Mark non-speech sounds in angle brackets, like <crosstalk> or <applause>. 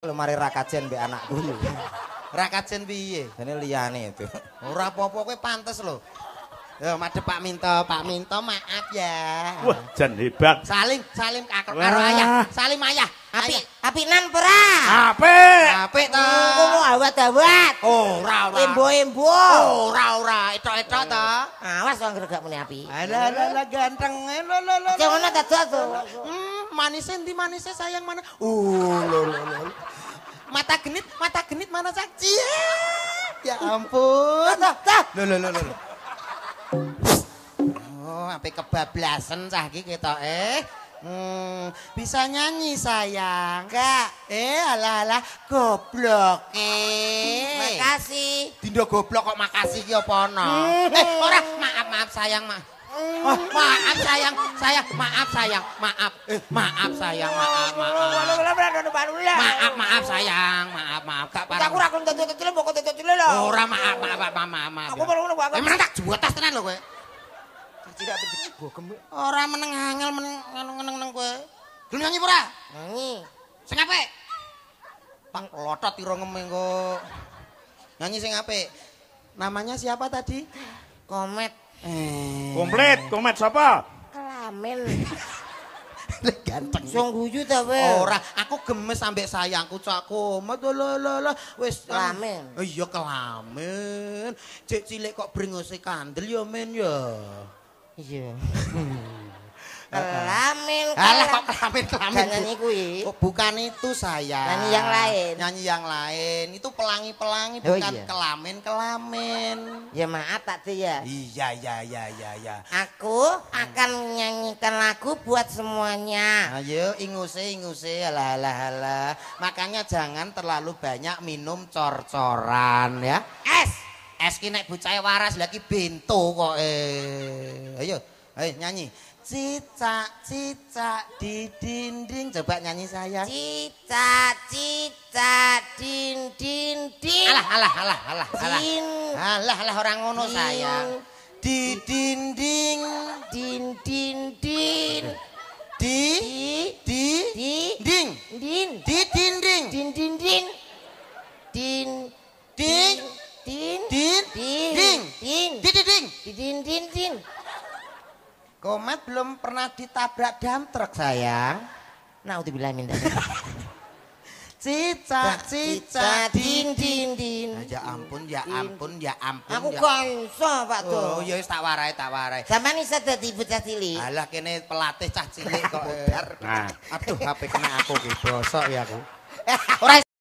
Lu mari rakajen be anak dulu Rakajen piye? ini liyane itu. Ora popo kue pantas lo lho. Ya Pak Minto, Pak Minto maaf ya. Wah, jen hebat. Salim, salim karo ayah. Salim ayah. api api nan pera. Apik. Apik to. awat awet-awet. Ora ora. Embo-embo. Ora ora, itu itu to. Awas wong gregak muni api. Alah alah ganteng. Lho lho lho. Jangan ngono jatuh. to. Hmm, manisnya di manisnya sayang mana? Uh, lho lho lho. mata genit, mata genit mana cak? Cie. Ya ampun. Loh loh loh loh. Oh, sampai kebablasan cah ki kita eh. Hmm, bisa nyanyi sayang. Enggak. Eh, alah alah goblok. Eh, makasih. Dindo goblok kok makasih ki apa ono? Hmm. Eh, ora maaf maaf sayang mah. Oh, maaf sayang, sayang, maaf sayang, maaf, maaf sayang, maaf, maaf, maaf, maaf sayang, maaf, maaf, kak parah. Aku rakun tetu tetu lo, bokot tetu tetu lo. Orang maaf, maaf, maaf, maaf, maaf. Aku baru eh, tak jual tas tenan lo gue. Tidak begitu, gue kembali. Orang meneng hangel, meneng neng neng gue. Dulu nyanyi pura. Nyanyi. Sing ape? Pang lotot tiro ngemeng gue. Nyanyi sing ape? Namanya siapa tadi? Komet. Eh. Komplit, komplit sapa? Kelamin. <laughs> Ganteng. Song guyu ta we? Ora, aku gemes ambek sayangku cokku. Lo lo lo Iya kelamin. Cek cilik kok bringose kandel ya men ya. Iya. <laughs> kelamin alah kok kelamin kelamin nyanyi kuwi oh, bukan itu saya nyanyi yang lain nyanyi yang lain itu pelangi pelangi oh, bukan kelamin kelamin ya maaf tak sih ya iya iya iya iya ya. aku akan nyanyikan lagu buat semuanya ayo ingusi ingusi alah alah alah makanya jangan terlalu banyak minum corcoran ya es es kinek bucai waras lagi bintu kok eh ayo ayo nyanyi Cicak, cicak di dinding. Coba nyanyi saya. Cicak, cicak di dinding. Alah, alah, alah, alah. Din. Alah, alah orang ngono sayang. Di dinding. Din dinding. Di, di, di, ding. Din. Di dinding. Din di Din. di Din. Din. di di di di di di Komet belum pernah ditabrak dam truk sayang. Nah Nauzubillah min Cica, Cica cica din, din. ya, ya ampun, ya ampun, ya ampun. Aku ya... Pak Tuh. Oh, ya tak warai, tak warai. saya jadi ibu cah cili. Alah, kini pelatih cah cili <laughs> kok. Eh. nah, aduh, HP kena aku gitu. bosok ya aku. Eh, Orang